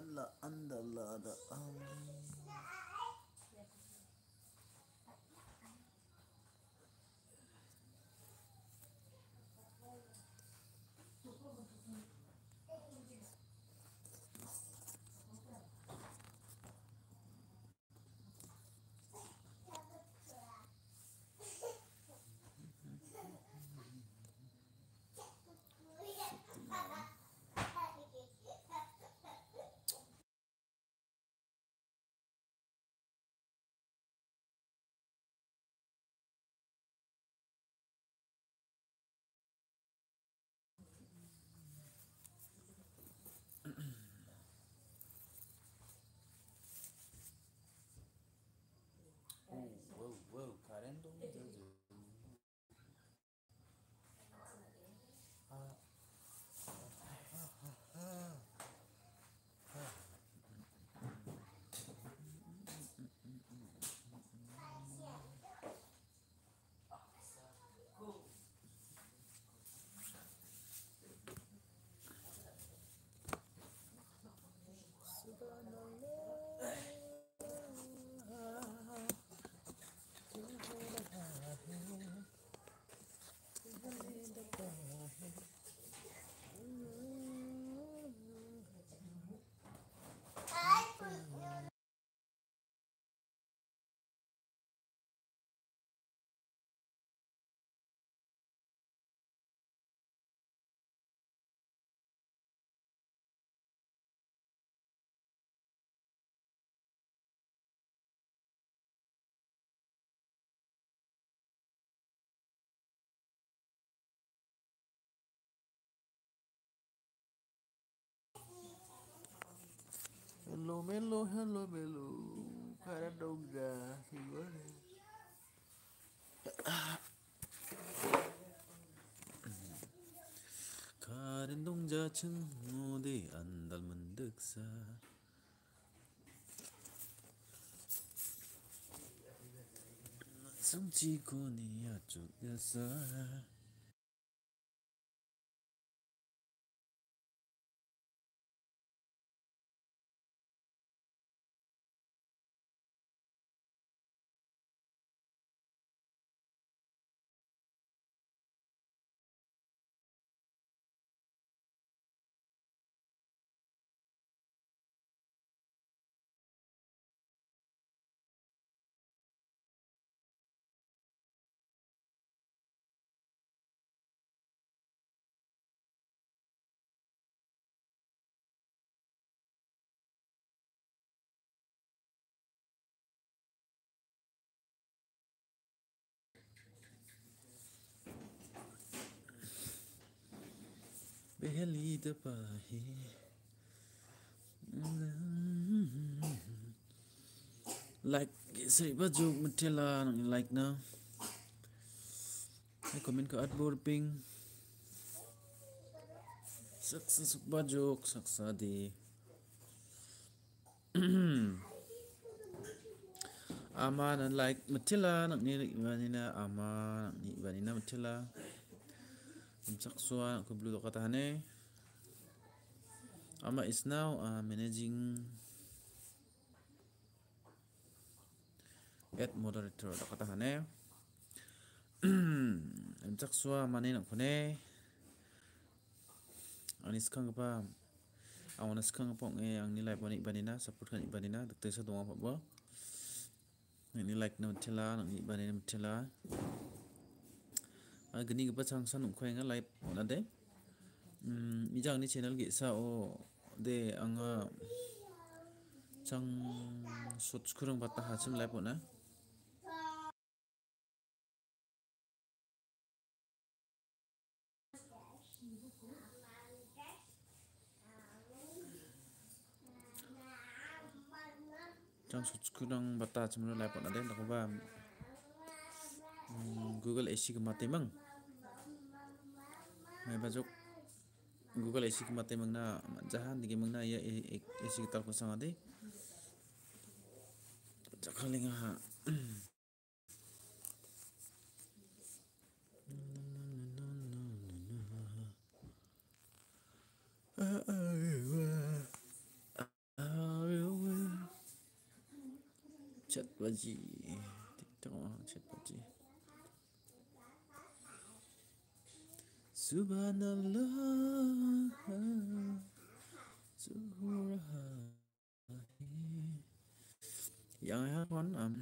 the la, under the, um. 헬로 멜로 헬로 멜로 파란 동자 이거네 가른 동자층 어디 안 닮은 득사 성지군이 아쪽에서 Elida Pai. Like, say, baju metela like na, Ay, comment ke at ping. Saksa jok saksa di. Ama like metela, nak ni ibanina, ama nak ni ibanina metela. Metela. Imsaqsuwa kublu qatahane Ama is now uh, managing at moderator qatahane Imsaqsuwa mane nakune Anis kangpa awana skang apa? e ang ni like bani banina support kan ibanina dakte sa doang pabo ni like nam thela nang ibanina nam gini gipa chang san u n g k h e nga l a i p ona de mijang ni channel gi sa o de anga chang sots k u r u n g b a t a hachim l a i p ona chang sots k u r u n g b a t a c h i m l a i p ona de nakoba Google a c i a matemang mai bazuk google isi ki mate mangna jahan digi mangna iya, iya, iya, ya isi ki tal ko sanga de jakhalinga ha chat baji tiktok chat baji Subhanallah Zuhurahi Yang ha kon am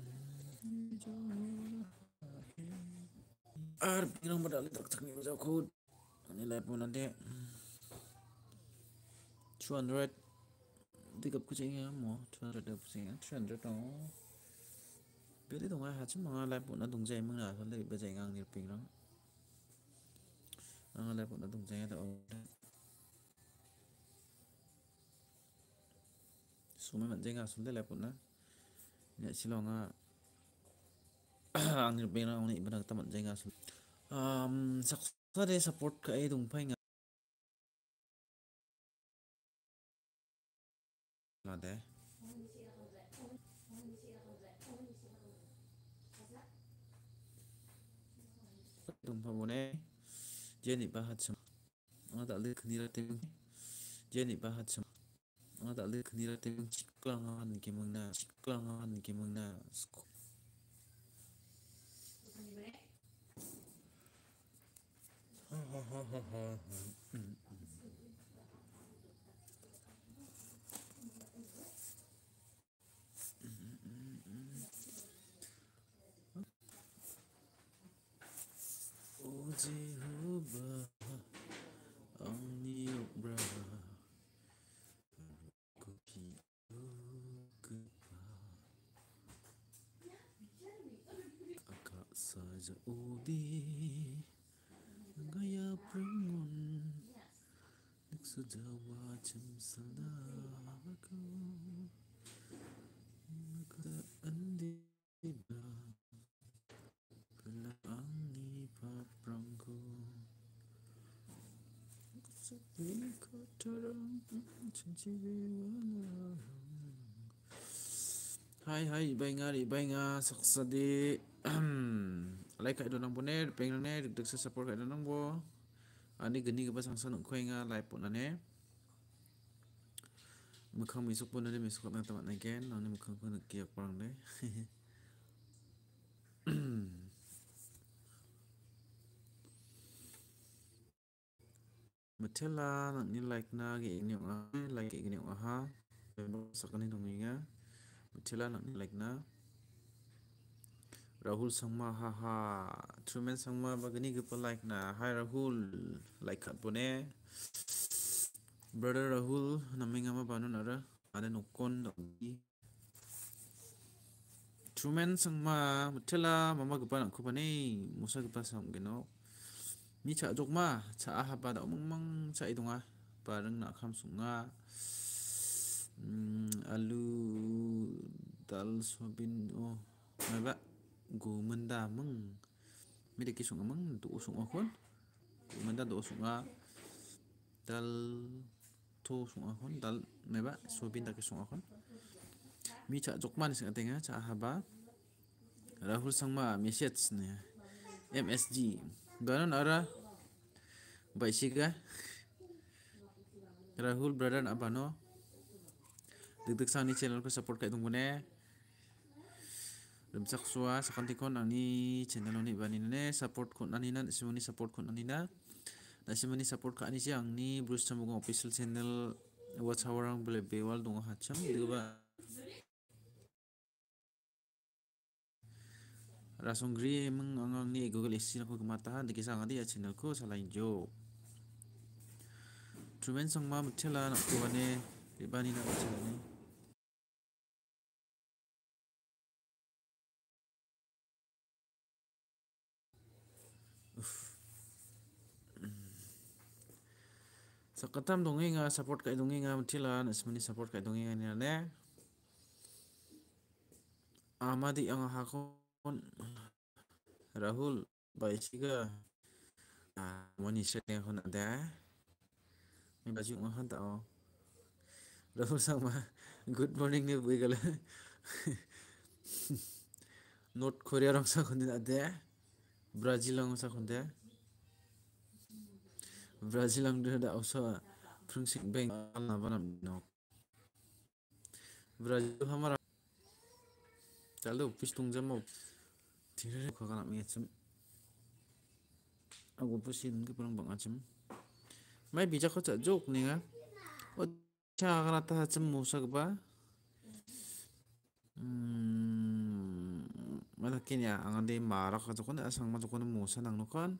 Ar pinang madali tak tak ni mazau kod Ini live mo nanti 200 Tikap ko sa inyo mo 200 up sa inyo 200 oh Biết đi tổng ai hạt chứ mà live bộ nó tổng dây mưng là Lấy bây giờ ngang thì bình lắm a 아, 내 본다 동생에다 어라. 숨에 만쟁아 숨대 레폰나. 야실롱 m ang tiyan a sumay lepo na bina sila g ang ibang nagtamad n dyan nga s um, sa k u s a r e support ka ay dong pa Jeni bahat sam. Ada le khnira teng. Jeni bahat sam. Ada le khnira teng ciklangan ke mangna ciklangan ke mangna. Ha ha ha Oh, bruh. Only you, bruh. Cookie, Akak sa Gaya pringon Nagsadawa jam sa Hai hai benga di benga saksadi like kai donang bone pengang ne dik dik support kai donang bo ani gini ke pasang sanuk khoinga live pon ane mukhang mi suk pon ne mi suk na tamat na gen ani mukhang pon kiak parang ne matela nak ni like na ge ni wa like ge ni wa ha sakani dong nga matela nak ni like na rahul sangma ha ha Truman sangma bagani ge like na hai rahul like khat eh. bone brother rahul naminga ma banu nara ada nokon dongi Truman Sangma ma mama gepa nak kupane musa gepa sam geno ni cha jok ma cha ha ba da mong mong cha dong a bareng na kham sunga alu dal sobin o ma ba gu da mong mi de ki sunga mang tu sunga kon gu menda do sunga dal to sunga kon dal ma ba sobin da ki sunga kon mi cha jok ma ni singa tenga cha ba rahul ma message ne msg Ganon ara Baisiga Rahul brother apa no dik sang ni channel ko support tunggu ne Rimsak suwa sakantikon ang ni channel ni ne support ko nanina simoni support ko Nasi Nasimoni support ka ani siya ang ni Bruce Chambung official channel Watch orang boleh Bewal Dungo Hacham Diba Rasonggri emang angangni Google Exchange aku kematahan kisah ngadi ya channel ko salain jo. Trumen ma mutela nak tuane ribani nak tuane. Hmm. Sakatam dongeng nga ah, support kay dongeng nga matila nasmani support kay dongeng nga nila ne. Amadi ang hako Rahul Rahul भइसक्यो मनिषा এখন ini baju mohon tak oh. Rahul sama good morning ni bui kala note korea rong sa khonde ada ah. brazil rong sa khonde ah. brazil rong da ausa phungsik bank na banam nok brazil hamara चलो पिस्तुंग जमाओ Tira ko kana mi achum. Agu pusin ke pulang bang achum. Mai bijak ko cak jok ni kan. O oh, cha kana ta musa musak hmm, ba. Mana kini angan de marak ka ya, jokon asang ma jokon musa nang nokon.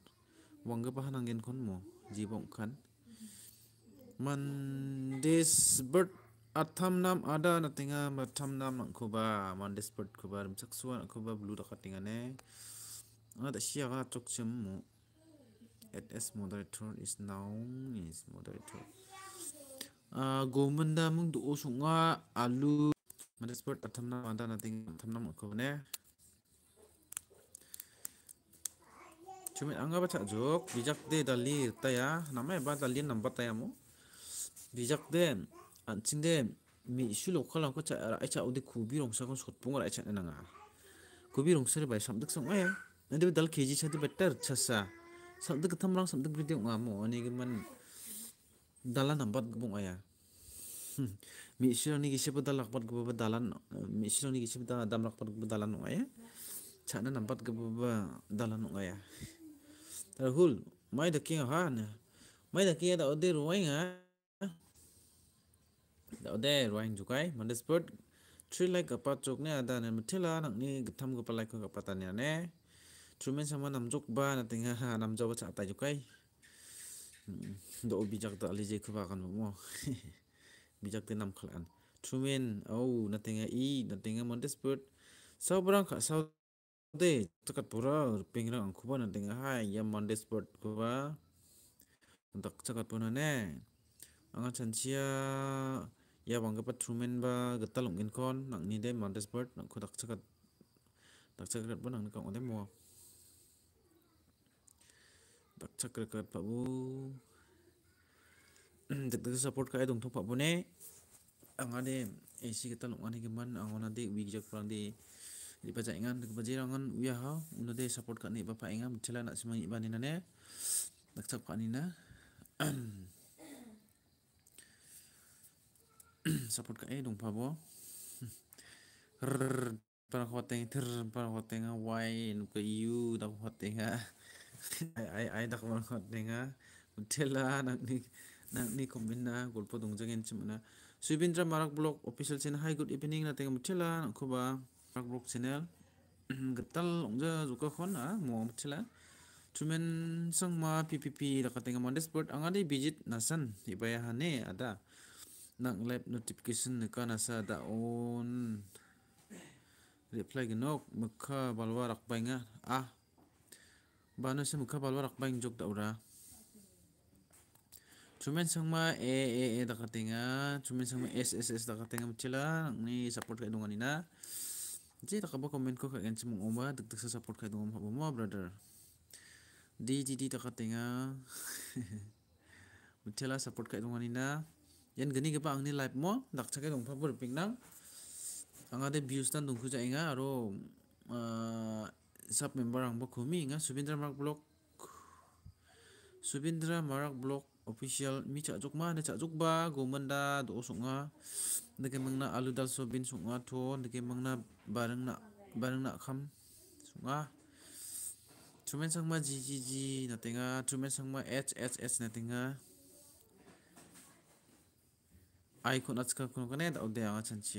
Wangga pahanangin kon mo jibong kan. kan? kan? Man bird Atamnam ada natinga tinga mathamnam ang kuba mandespert kuba rimsaksuan suan kuba blue dakat tinga ne ada ah, siya ka tok mo at S moderator is now is moderator uh, ah, gomanda mung do osunga alu Mandesport Atamnam ada natinga Atamnam athamnam kuba ne Cuma angga baca jok bijak de dalir taya nama eba ya dalir nambat taya mo bijak den an chinde mi isu lo khalam ko cha ra cha ode khubi rong sa kon sot pung ra cha na nga khubi sa bai sam dak sang ay na dal kg cha de better cha sa sam dak tham rang sam dak video nga mo ani man dalan nambat gebung aya mi isu ni ge sep dal lakbat ge dalan mi isu ni ge sep da dam lakbat dalan nga ya cha na dalan nga ya hul mai da king mai da king da ode ruai ode roing jukai mandesport, three like apa chok ne ada ne mithila nak ni ketam go ke ko pata ne ne sama nam cok ba na tengah ha nam jaw cha ta jukai do bijak ta ali je bahkan semua, bijak tuh nam kelan, trumen oh na tengah i na tinga mandespot sau berang kha sau de tekat pura pingrang kuba na tengah hai ya mandespot kuba untuk cakap pun punane angkat chanchia bangga pa trumen ba gatal ongin kon nang ni de mandes bird nang ko dakchakat dakchakrat ba nang ka ode mo dakchakrat pa bu dak dak support ka edong thong pa bu ne anga de ac gatal ongani ge man angona de wi jak prang de di baca ingan dak baca ingan uya ha udah de support ka ni ba pa inga mthela na simang ibani na nih dakchak pa ni na support ka edong dong pabo rrrr para hoteng ter para hoteng ah, wai no ka u, dak hoteng ah. ai ai dak parang hoteng ah. utela nak ni nak ni kombina golpo dong jangin chimana Subindra Marak Blog official channel hi good evening na teng mutela kuba, Marak Blog channel gatal ongja juka khon a mo mutela Cuman sang ma PPP dakat tengah mon dashboard angade bijit nasan ibaya hane ada nak live notification kana sa da on reply genok mukha balwa rakbainga ah, ah. bana se mukha balwa rakbaing jok daura cuman sama e e e dakatinga ah. cuman sama s s s dakatinga ah, mutila ni support kai dongan ina jadi tak apa komen ko kagen omba deg dek dek support kai dongan habo ma brother di di di dakatinga mutila support kai dongan ina yan gani ke pa ni live mo dong phapur ping nang, anga de views tan ja inga aro ah, sub member ang ba khumi inga subindra marak blog subindra marak blog official mi chajok ma ne chajok ba gomanda do songa ndeke mangna alu dal so bin songa de ke mangna barang na barang na kham songa trumen sangma ji ji ji na tenga sang sangma h h h na tenga ai khona chka khona kane da de awa chan chi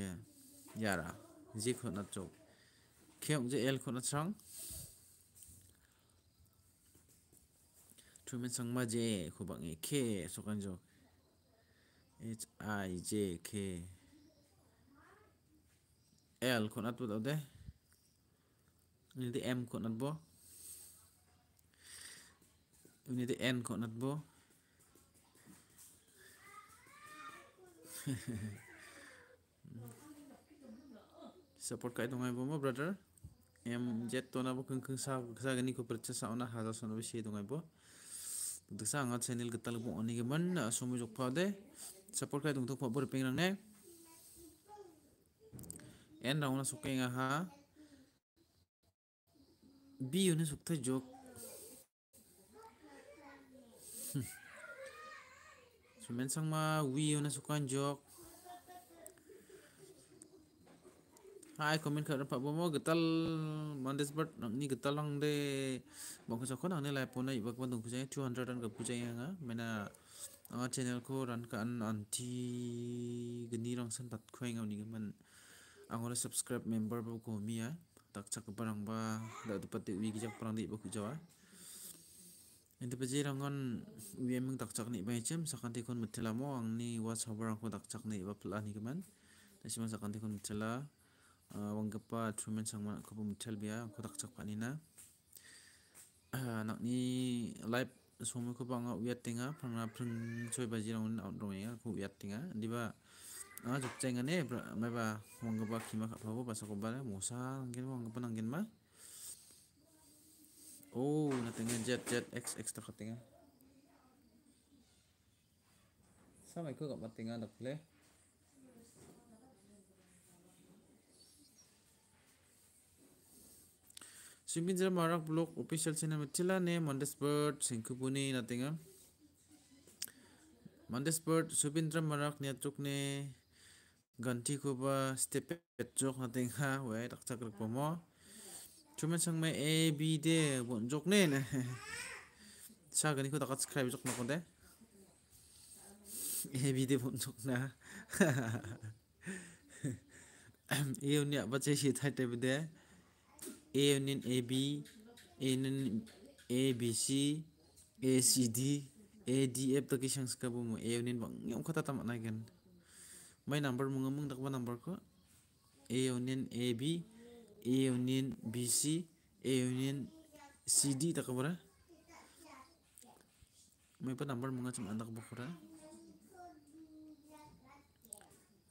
yara ji khona chok khem je el khona chang tumen sang ma je khobang e k sokan jo h i j k l khona tu da de ini m khona bo ini n khona bo support kai dongai bomo brother em jet to na bo keng kung sa sa gani ko percha sa ona haza sono bi shi dongai e bo duksa anga channel gatal bo oni ge man sumu jok pa de support kai dong to pa bor ping rang ne en rauna ha bi yone sukta jok sang ma Wii na sukan jok. Hai komen ka dapat bomo getal mandes bat nam ni getal lang de bong kusa ko ni lai pona ibak bandung kusa 200 an ke kusa yang mena anga channel ko ran ka an anti geni rang san bat khoi ngau ni subscribe member bau komi ya tak chak barang ba da dapat wi perang perang di ibak kusa Intipaji rangon wiemeng takcak ni bang jam sakan kon metela mo ang ni wat sabarang ko takcak ni iba pula ni keman. Tasiman sakan tikon metela ah, wang kepa cuma sang mana ko metel bia ko takcak panina. Ah, nak ni live semua ko bang wiat tinga pun, preng coy orang rangon outdoor ya e ko wiat tinga di ba Ah, jok cengane, ba wang kepa kima kak pasak basa ko bala, musa, angin wang gepa angin mah. Oh, natingan jet jet X X nakatinga. Sama ko kap matinga nakle. Simpinjal Marak Blog official channel Matila ne Mondesbird Singkupuni natinga. Mondesbird Subindra Marak niatuk ne ganti ko stepet jok natinga we takcak rek pomo. cuman sang me a b d bon jok ne ne sa gani ko dakat subscribe jok nakon konde. a b d bon jok na e unia bache shi thai te de a union a b a union a b c a c d a d f to ki sang skabu mo a union bang yom khata tamat na gen mai number mung mung dak ba number ko a union a b A union BC, A union CD takabura. May pa number mga chum anak bakura.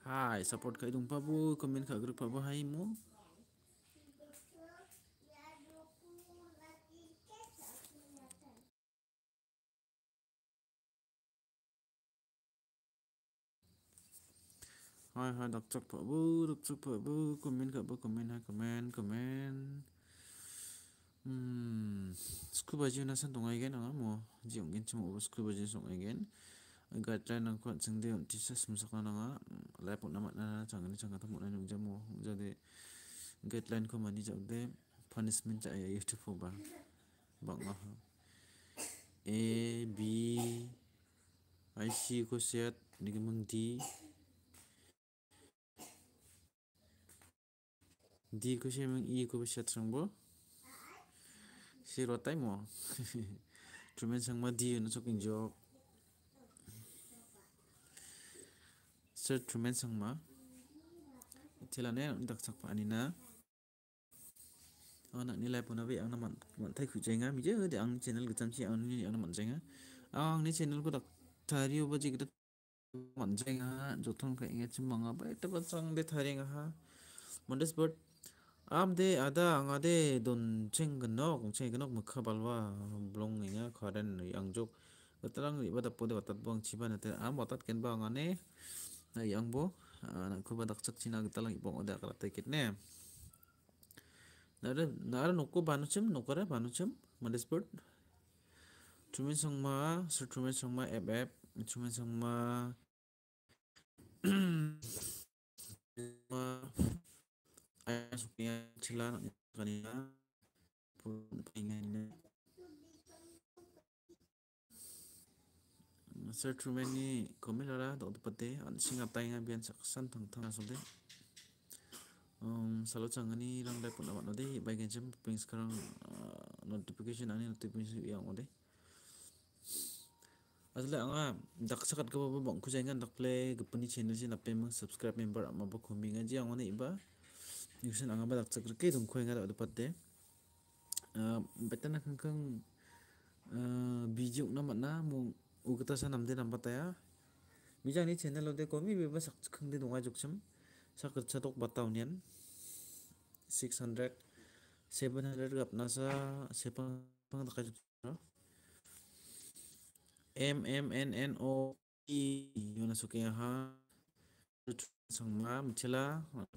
Hai, support kay dung pabu, comment ka group pabu hai mu. Hai hai đọc trọc phở bu đọc trọc phở bu comment cả bu comment hai comment comment hmm scuba jina san tong ai gen ang mo jiong gen chum obos scuba jina song ai gen guideline nang kwat sing de teachers musak na nga lapok na mat na chang ni chang ka mo na nung jamo jade guideline ko mani jaw de punishment cha ya youtube ba bang ma a b i c ko set ni mang d D이곱이 면 2곱의 시하트정보 싫었다 이모 म 정말 D는 속인적 सर ट्रुमेनसँगमा त्यसलाई नै दक्षक पानी न अन निलाई पुनवे आउन मन मनथाइ खुजेगा मिजे दे आं चैनल गचामसि आ नि आउन मन आं नि चैनल को बजे amde ada angade don cheng gnok cheng gnok mukha balwa blong ninga kharen yangjok tlang ri bada pode watat bong chiban te am watat ken bang ane na yang bo na khuba dak chak china tlang ibong oda kala te kitne nare nare nokko banuchim nokara banuchim madesport chumin songma sir chumin songma ep ep chumin songma supaya sila kanila pahinga nila Sir Truman ni kumilara tak tepate eh. an singa tainga bian saksan tang tang solte um selalu sang ani lang dai pun awat node baik jam ping sekarang uh, notification ani notification yang ode Azla angga tak sekat ke ba bang jangan tak play gepani channel sih ape mang subscribe member apa ba khuminga ji ang ane iba yusin anga badak chakra kei dum khoi ngada odu patte betana kangkang biji ukna matna mu ugata sa namde namba taya mijang ni channel ode komi beba sak khang de dunga jukcham sakr chatok bataw nian 600 700 gapna sa sepang pang dakai jukcham M M N N O E yona suke ha sangma michela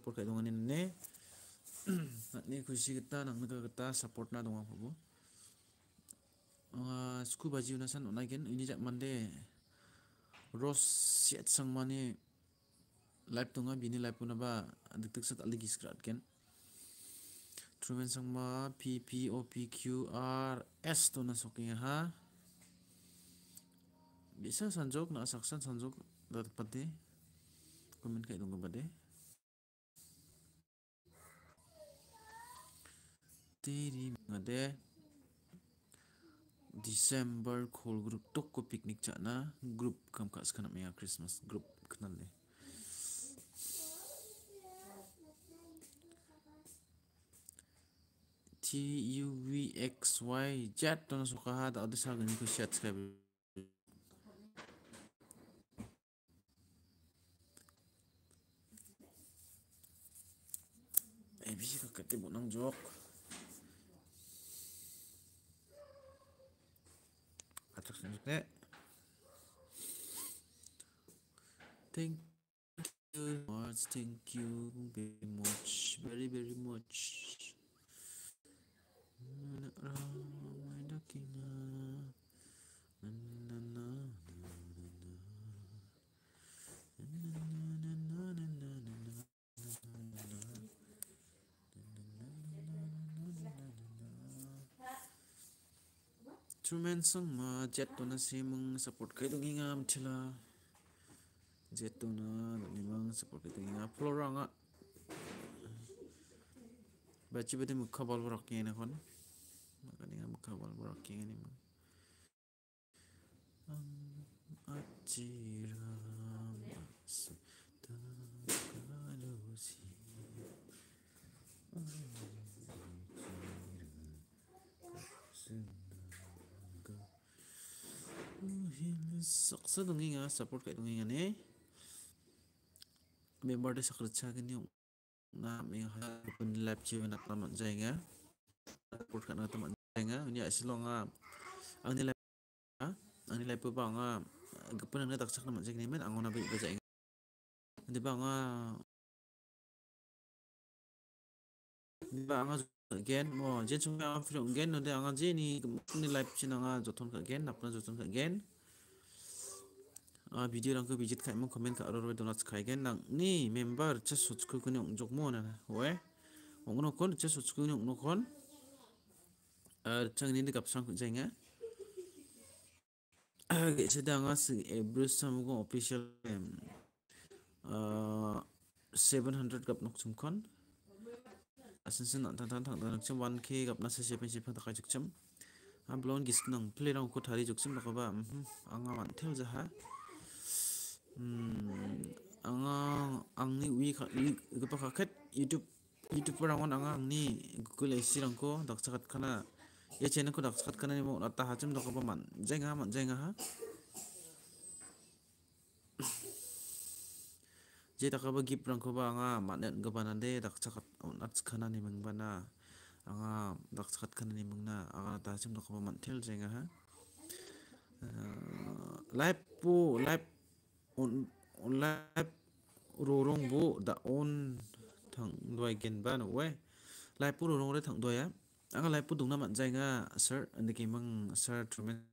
por kai dongani ne ne khushi kita nangna kita support na dongwa phobu sku baji una san gen ini jak mande ros siat sangma ne live donga bini live puna ba adik dik sat aligi skrat ken trumen sangma p p o p q r s to na soki ha bisa sanjok na saksan sanjok dapat deh comment kayak tunggu bade. Tiri ngade. December call group toko piknik cakna group kam kak sekarang mea Christmas group kenal deh. T U V X Y jat tuan suka ada ada sahaja ni kau subscribe ng joke. Atak Thank you much. Thank you very much. Very very much. My ducky Cuman sang ma jet to na simang support kay tong ingam chila jet to na nimang support kay tong ingam flora nga bachi bade mukha bal borak kay na kon ni nga mukha bal borak kay ni mang ang achira mas tagalusi ang saksa dong nga support kayak dong nga ne member de sakra cha gani na me ha open lab chi na nga support ka na ta man jai nga ni asilong nga ah. ang ah, ni lab ang ah, lab pa nga gepun nga tak sak na man jai ni men ang na bi ba jai nga de ba again mo jen chung nga phirong gen no de anga je ni ni live chi na nga jothon ka gen na pra gen 아비디랑그비짓카이몬커멘가로로도넛카이겐랑니멤버르체소츠쿠그니옹족모나왜옹노콘르체소츠쿠그니옹노콘아르창니드갑상쿠쟁아게체당아스에브르스함고오피셜아700갑녹춤콘 asensen nan tan tan tan tan chum 1k gap na se se pen se phan takai chukchum am blon gis nang play rang ko thari chukchum ba ba anga man thel ja ha Hmm. anga angni ui igipa kaket youtube youtube ngon anga angni google aisirangko dakchakatkhana ia channelko dakchakatkanani mo man jenga man jenga ha je takaba gift ba anga manet gabanande dakchakat onatskhanani mengbana anga dakchakatkanani mengna anga ata man dokapa jenga ha uh, live po live on lap rong bu da on thẳng đuôi gen ba nó we lại pu rong đấy thẳng đuôi á anh lại pu đúng na mặn dây nga sir anh đi kiếm măng sir trumen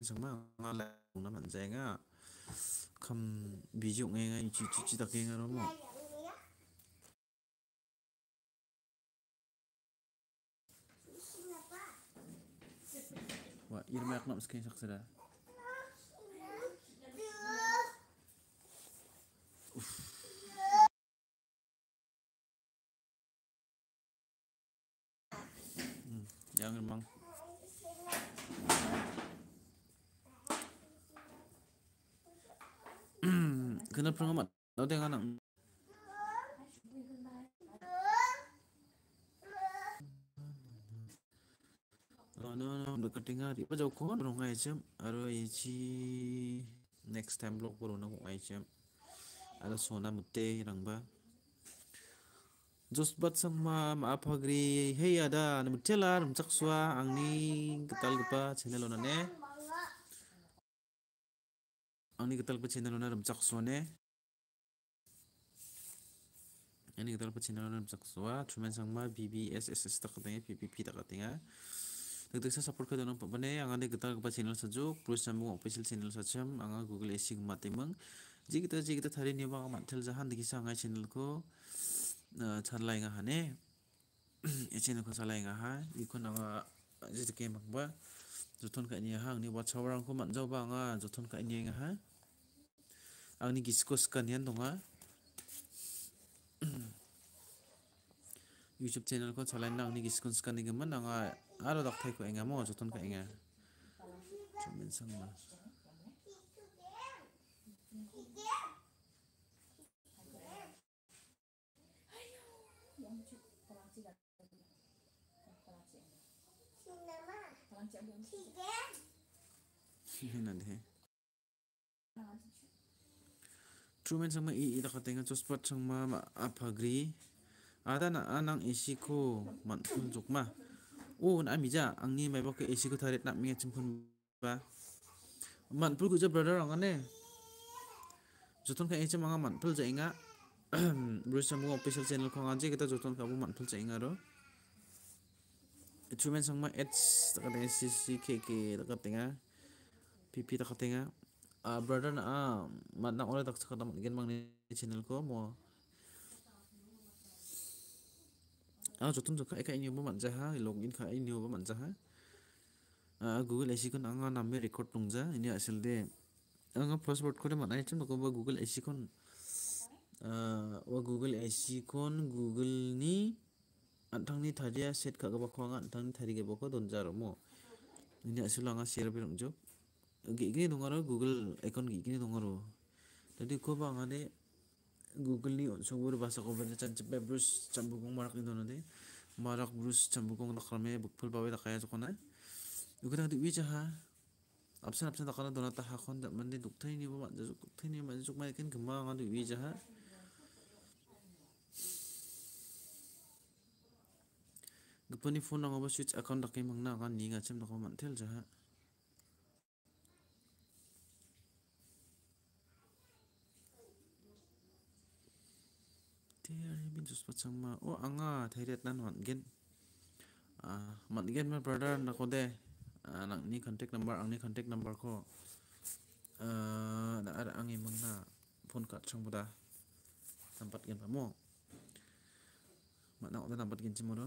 sáng mà anh lại đúng na mặn dây nga không ví dụ nghe ngay chỉ chỉ chỉ đặc nghe đó mà Wah, ini mereka nak sekian saksa dah. 음, 양을 막 그날 푸른 것만 너 내가 나 blog cutting आ रही पर जो कौन बनाऊंगा एच एम अरे जी नेक्स्ट टाइम ब्लॉग बनाऊंगा एच एम ala sona mutte rangba sama sangma maaphagri Hei ada ane cak ramchakswa angni ketal gupa channel ona ne angni ketal gupa channel ona sua ne angni ketal gupa channel ona ramchakswa BBS, ss tak takatenge ppp takatenge Tegdeksa support ke donong pabane, ang ane getal ke channel sajok, plus sambung official channel sejam, ang google asing meng, jigita jigita thari ni ba man thel jahan dikhi sa ngai channel ko charlai nga hane e channel ko chalai nga ha ikho na nga jit ke mang ba jothon ka ni hang ni ba chawrang ko man jaw ba nga jothon ka ni nga ha ang ni giskos ka nian donga YouTube channel ko chalai nang ni giskos ka ni ga man nga aro dak thai ko enga mo jothon ka enga chumen sang ma हिनाने Truman sangma i ida katenga chospat sangma aphagri ada na anang esi ko manphun jokma o na mija angni maiba ko esi ko tharet na minga chimphun ba manphul ko ja brother angane joton ka eche manga manphul ja inga bruce mu official channel ko ngaje kita joton ka bu manphul ja inga ro Truman sangma ads ta ka esi kkk ta daka tengah pipi tak ketinga, uh, ah, brother na uh, ah, mat na ulit tak katamat gin mang ni channel ko mo ah jotun jok ka eh, ah. ini bo man jaha login ka ini bo jaha uh, google isi kon anga namme record tungja ini asil de anga password kore mana ai cuman ko buat google isi kon uh, wa google isi kon google ni ni thariya set ka ga antang khwanga antangni thari ge donjaro mo ini asil angga share bi rongjo gini dong google karo 이기니 동아로 n 글 에콘 이기니 동아로 jadi ko ba ngane google ni on sungur basa ko ba chan chpe brus chambukong marak ni dono de marak brus chambukong nakrame bukpul bawe da kaya jokona yukuna di wija ha absen absen da kana dona ta ha kon da mande duktai ni ba da duktai ni ma juk mai ken gma nga di wija ha gpani phone nga ba switch account da kai mangna nga ni nga chem da ko man thel ja ha kan mà ô anh o anga thairet nan hon gen à man gen ma brother na ko de nang ni contact number anh ni contact number ko na anh em mang na phone ka chang buda sampat gen pa mo ma na oda nampat gen chimo do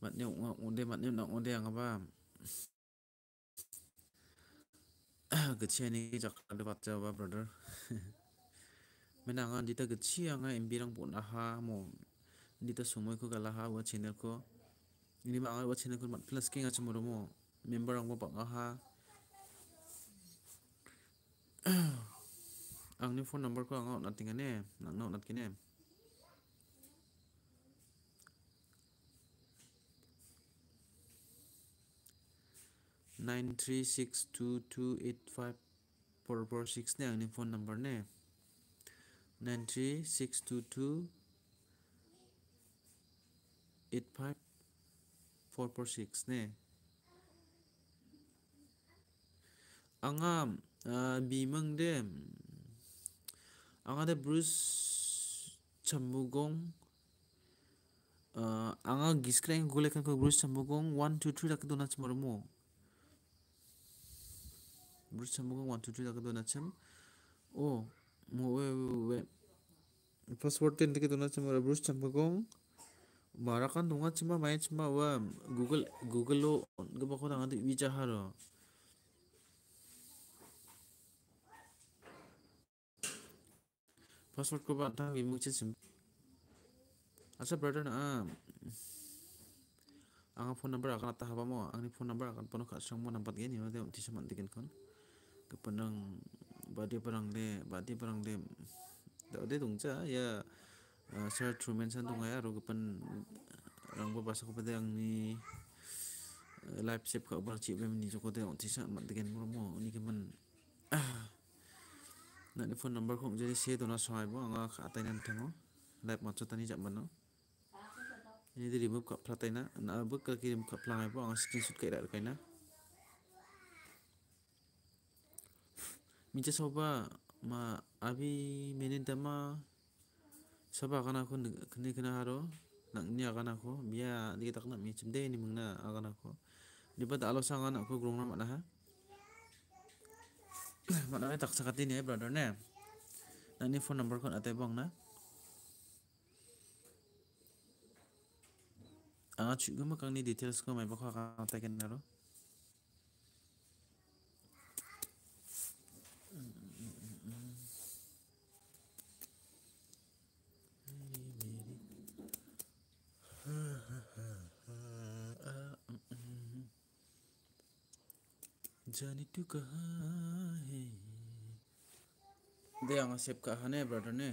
bạn nhiều ngọc ổn đây bạn nhiều ngọc ổn đề ngọc ba 그치니 작가도 봤자 di 브라더 menang dita gachi anga imbirang pun aha mo dita semua itu kalah ha buat channel ko ini ma anga buat channel ko mat plus king aja mo member ang bang aha ni phone number ko anga nat tingane nang nanti kine 9362285 four six ne angni phone number ne 93622 85 446 ne angam ah, bimang de anga de bruce chambugong ah, anga giskrang gule kan ko bruce chambugong 1 2 3 lak donat mormo 물이 첨부가 원투줄 다가 도나참 오 뭐왜왜왜 파스워드 인데 도나참 뭐라 물이 main 마라칸 wa Google Google lo, gue 구글 구글로 그 바코 당한테 위자하러 파스워드 그 바탕 위무치 침 아차 브라더 아 ang phone number akan atah apa mo angin phone number akan puno ka sang mo nampat gani mo dem tisha mandikin kepenang badi perang le badi perang le de dongja ya sir truman san dong ya ro kepen rang ba sa ko pede ni ah, life shape ka bar chi bem ni joko de ti san mat degen mo oh, ni kemen ah. na ah, ni phone number khong jadi se dona soai bo anga khatai nan thango live mat tani jam ban ini di remove ka phlatai na na buk ka kirim ka phlai bo anga screenshot kai dar kai na minta मा ma abi दमा soba agana aku kene kena haro nak ni akan aku mia di kita nak mi chimde ni mungna akan aku ni pa alo sanga nak ko grongna mana ha mana tak sakati ni brother ne na ni phone number kon atai bang na a chu gama kang ni details ko mai ba ka ta ken जाने तू कहाँ है दे आंगा सेब कहाने brother ने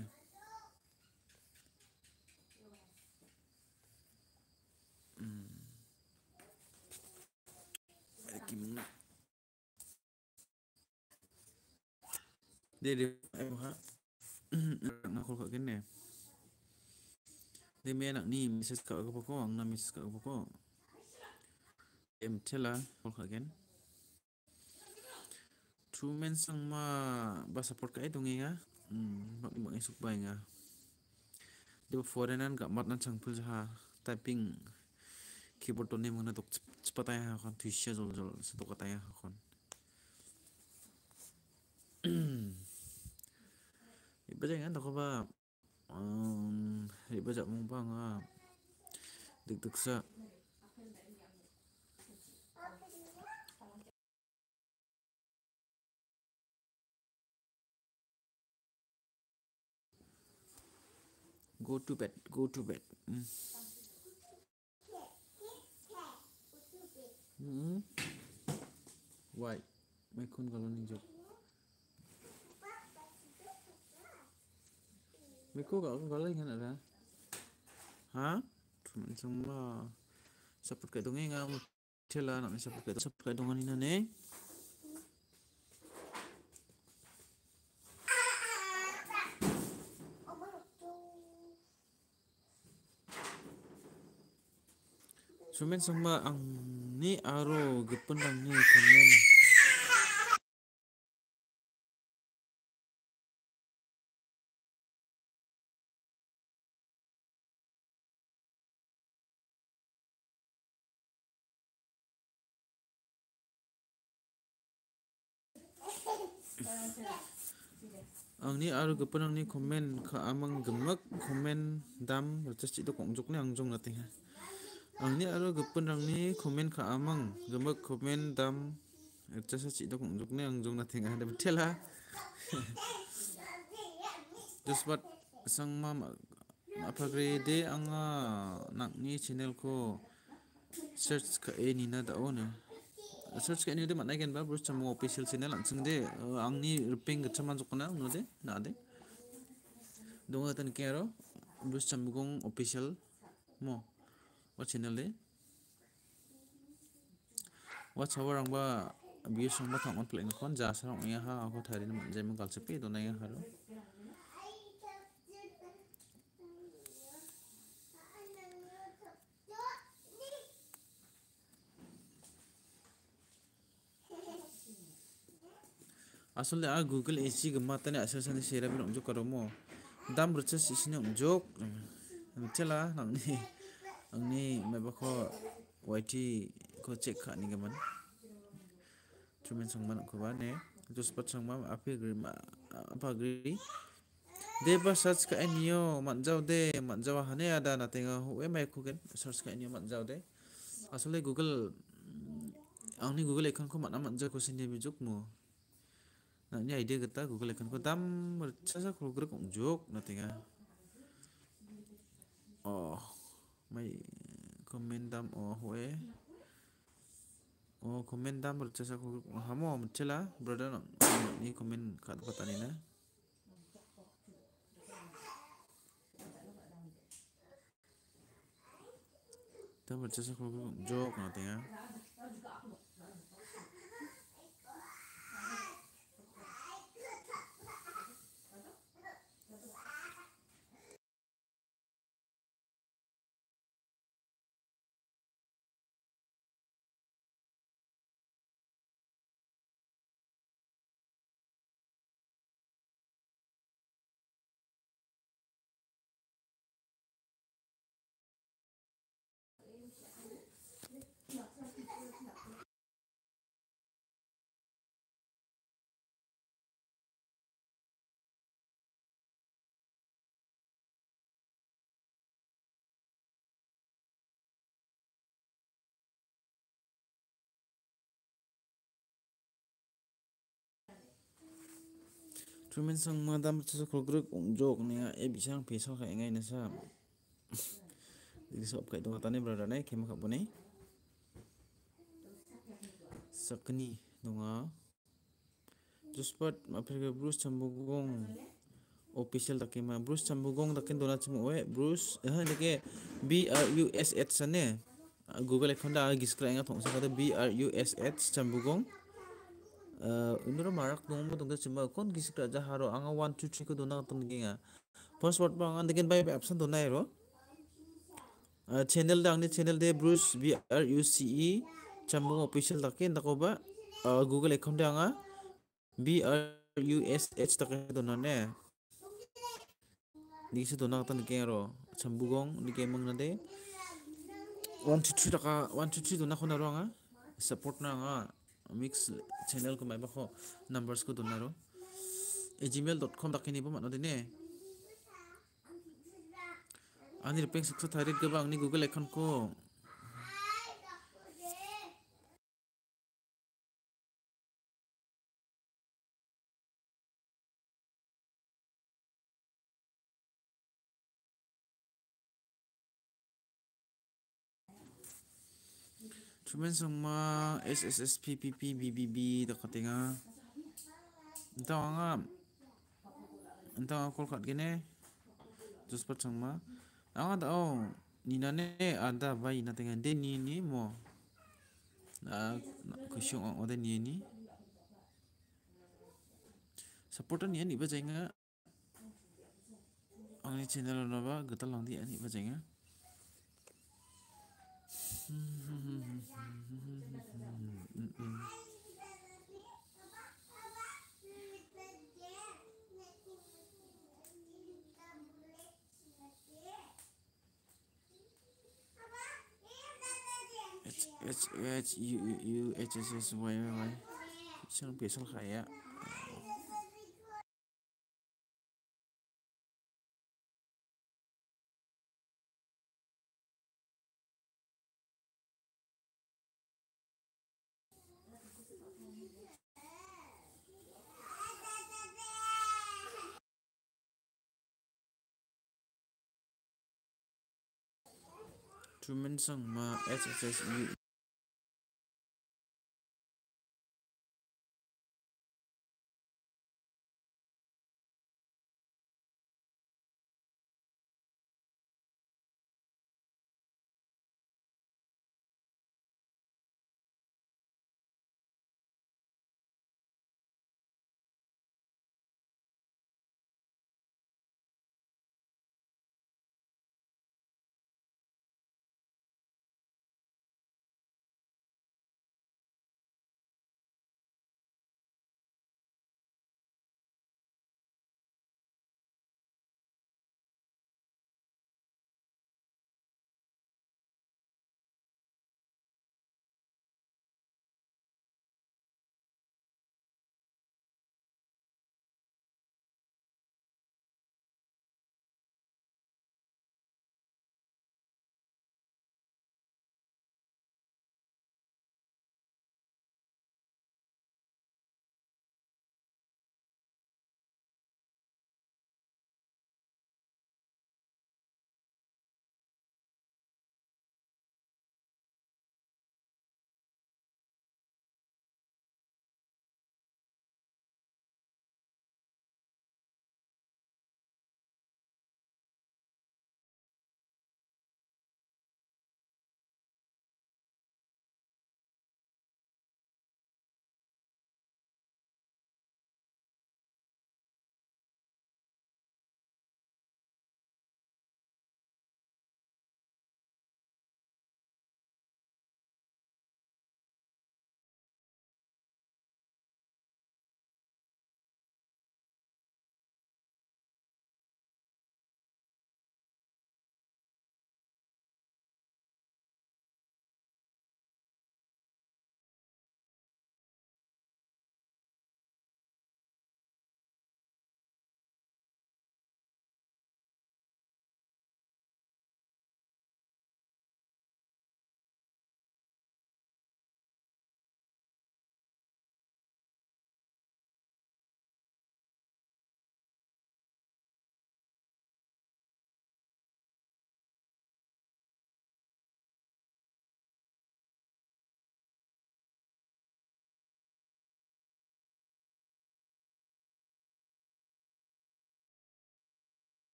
dia di MH nak kau kat kene dia enak ni message kat aku pokok nak message kat aku pokok em tela kau kat kene Chumen sang ma port ka idong nga. Hmm, bak ibang isuk bay nga. Di ba foreignan ka mat nan sang pulsa ha typing keyboard to ne muna tok chpatay ha kon tuisya jol jol sa tokatay ha kon. Iba jay nga toko ba um, iba jay mong ba nga sa go to bed go to bed hmm. Hmm. why এখন গেল নিজক মেকো গেল এখানে রে হ্যাঁ cuman semua support kayak dongeng kamu cela nak support kayak support kayak ini nih Sumen sama ang ni aro gepen ang ni kemen. Ang ni aro gepen ang ni kemen ka amang gemek kemen dam. Rasa cik tu kongjok ni angjong nanti Ang ni aro gepun rang ni komen ka amang gema komen dam erja sa ci dok unjuk ne ang jong na tengah ada betela. Just but sang ma apa grade anga nak ni channel ko search ka e ni na dao ne. Search ka ni de mana gen ba bros chamo official channel langsung de ang ni ping gacha manjuk na no de na de. Donga tan kero bros chamo gong official mo. what's in the what's our wrong ba abuse sama tangan playing kon jasa orang ya ha aku tadi nih jadi cepi itu nanya haru asalnya ah Google isi gemata nih asal sana share bilang jok karomo dam berces isinya jok cila nang ini mereka ko YT ko cek kah ni kawan. Cuma sang mana ko kawan ya. Terus pas sang mana apa ma apa agri. Dia search ke niyo manjau de manjau hanya ada nanti ngah. Wei mereka ko kan search ke niyo manjau de. Asalnya Google Aku ni Google ikan ko mana manjau ko sini bijuk mu. Nanya ide kita Google ikan ko tam bercakap kalau kerja kongjuk nanti ngah. Oh, mai comment dam o hoe o comment dam ro chesa ko hamo am chela brother no ni comment khat pata ni na tam ro chesa ko jo ko tenga experiment sang mga dapat unjuk nih ya joke bisa e bisang peso kay ngay na sa dili sa kay tong katani brother nay kay makabunay sakni dunga apa sih Bruce Chambugong official takin brus Bruce tak kena donat semua eh Bruce eh deke B R U S H sana Google ekon da giskra enggak thongsa kata B R U S H Chambugong indoro marak mo tunggu cuma kon kisik raja haro anga one two three ko dona tong ginga first word pa anga degen by absent dona ero channel dang ni channel de bruce b r u c e chambung official take ndakoba google account de anga b r u s h take dona ne dikisi dona tan kero chambugong dikemang na de 1 2 3 taka 1 2 3 dona na ro anga support na anga mix channel কোনোবাই বা নাম্বাৰ্ছ কোন আৰু এই Gmail dot com তাকে নিব মানুহ দিনে আনি ৰূপে চুক্ত থাৰিত গ'ব আপুনি গুগল এখন কওঁ 주변 성마 SSSPPP BBB entah entang entah entang akol kat gene jus pat sangma anga da Ni ah, ninane ada bayi na tenga de ni ni mo Nak kusyong o de ni ni supportan ni ni ba jenga angni channel na apa? gatal lang di ni ba jenga hmm hmm hmm, hmm. H H U U U H S S Y Y Y Sel besel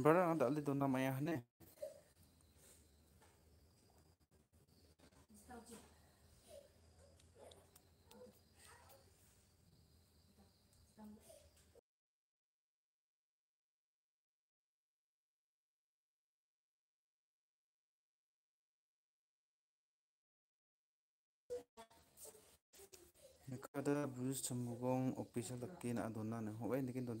Bara ada ali do na manhã, né? Nakada Bruce Sumugong official lagi na aduna na. Huwag hindi kin doon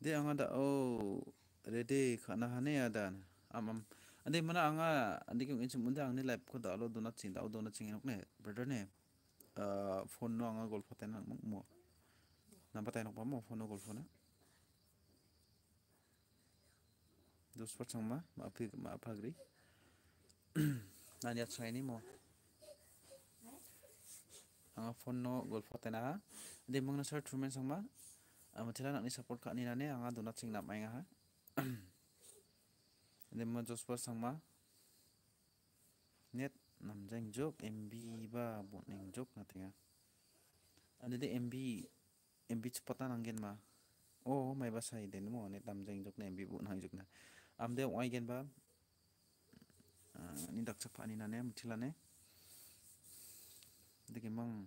di anga da o oh, rede na hane ada, amam nah de mana anga ande kyung inchum unda angne live ko da lo dona ching da dona ching ne brother ne ah, phone no anga gol phate na mo na tena pa mo phone no gol na dos pa changma ma ma pi ma phagri a ya chai ni mo anga phone no gol phate na ande mangna sar trumen ma Ah, mathila nakni support kha ninane anga donat sing napmai jos pa sang sangma net nam jeng jok mb ba boneng jok natinga ah, de mb mb cepatan nanggen ma oh mai basa sai ni mo net nam jeng jok na mb bu nang jok na amde wai gen ba ah, ni dakchak cepat ni nane mathila ne mang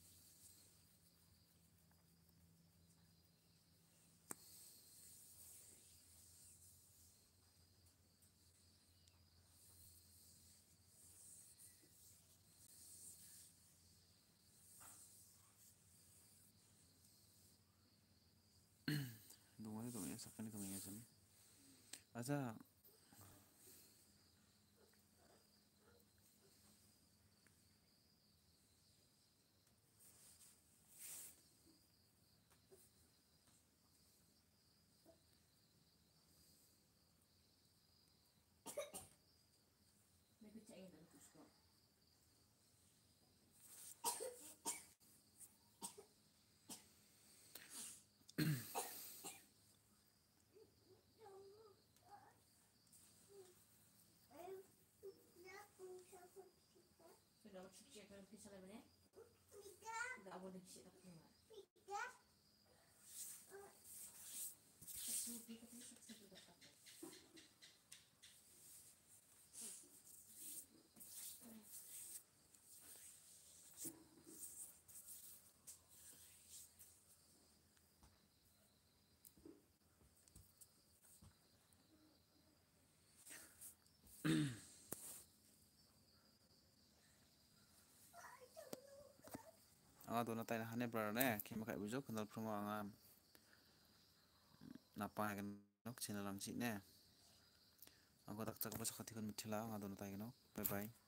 सक्ने त छ नि अझ Tapi selain ini, nggak boleh sih tak cuma. adona tai hane bra ne khima khai bujo kanal phungo anga napa gen nok channel ang chi ne angko tak tak basa khati kon mithila anga adona tai gen bye bye